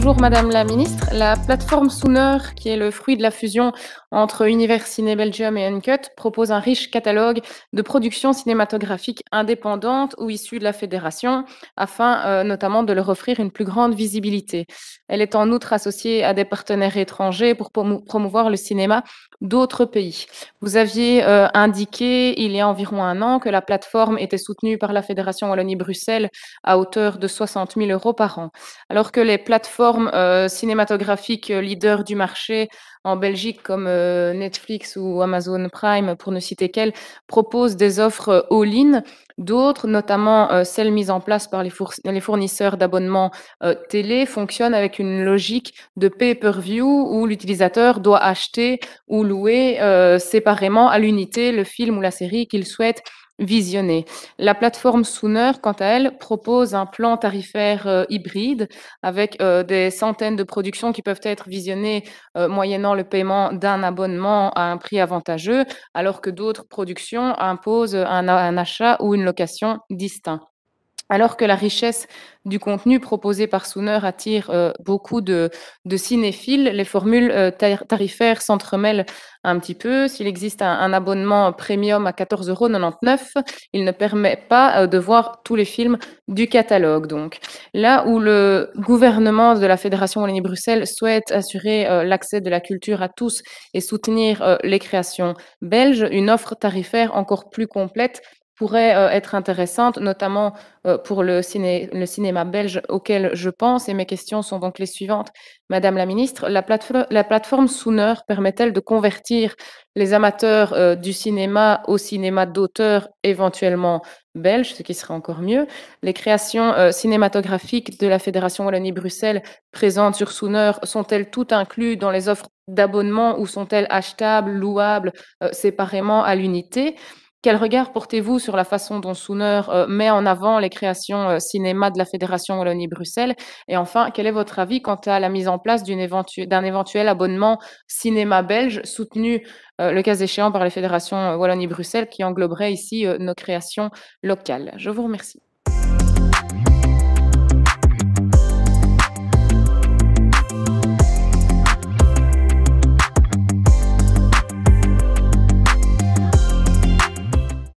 Bonjour Madame la Ministre. La plateforme Souneur, qui est le fruit de la fusion entre Univers Ciné Belgium et Uncut, propose un riche catalogue de productions cinématographiques indépendantes ou issues de la Fédération, afin euh, notamment de leur offrir une plus grande visibilité. Elle est en outre associée à des partenaires étrangers pour promouvoir le cinéma d'autres pays. Vous aviez euh, indiqué il y a environ un an que la plateforme était soutenue par la Fédération Wallonie-Bruxelles à hauteur de 60 000 euros par an, alors que les plateformes euh, cinématographiques euh, leaders du marché en Belgique comme euh, Netflix ou Amazon Prime, pour ne citer qu'elles, proposent des offres all-in. D'autres, notamment celles mises en place par les, les fournisseurs d'abonnements télé, fonctionnent avec une logique de pay-per-view où l'utilisateur doit acheter ou louer séparément à l'unité le film ou la série qu'il souhaite visionner. La plateforme Sooner, quant à elle, propose un plan tarifaire euh, hybride avec euh, des centaines de productions qui peuvent être visionnées euh, moyennant le paiement d'un abonnement à un prix avantageux, alors que d'autres productions imposent un, un achat ou une location distinct alors que la richesse du contenu proposé par Sooner attire euh, beaucoup de, cinéphiles, les formules euh, tarifaires s'entremêlent un petit peu. S'il existe un, abonnement premium à 14,99 euros, il ne permet pas euh, de voir tous les films du catalogue. Donc, là où le gouvernement de la Fédération Wallonie-Bruxelles souhaite assurer l'accès de la culture à tous et soutenir les créations belges, une offre tarifaire encore plus complète pourrait euh, être intéressante, notamment euh, pour le, cinéma belge auquel je pense. Et mes questions sont donc les suivantes. Madame la ministre, la, plateforme, la plateforme Sooner permet-elle de convertir les amateurs euh, du cinéma au cinéma d'auteur éventuellement belge, ce qui serait encore mieux. Les créations cinématographiques de la Fédération Wallonie-Bruxelles présentes sur Sooner sont-elles toutes incluses dans les offres d'abonnement ou sont-elles achetables, louables, séparément à l'unité quel regard portez-vous sur la façon dont Souneur euh, met en avant les créations euh, cinéma de la Fédération Wallonie-Bruxelles Et enfin, quel est votre avis quant à la mise en place d'un éventuel abonnement cinéma belge soutenu, euh, le cas échéant, par la Fédération Wallonie-Bruxelles qui engloberait ici nos créations locales Je vous remercie.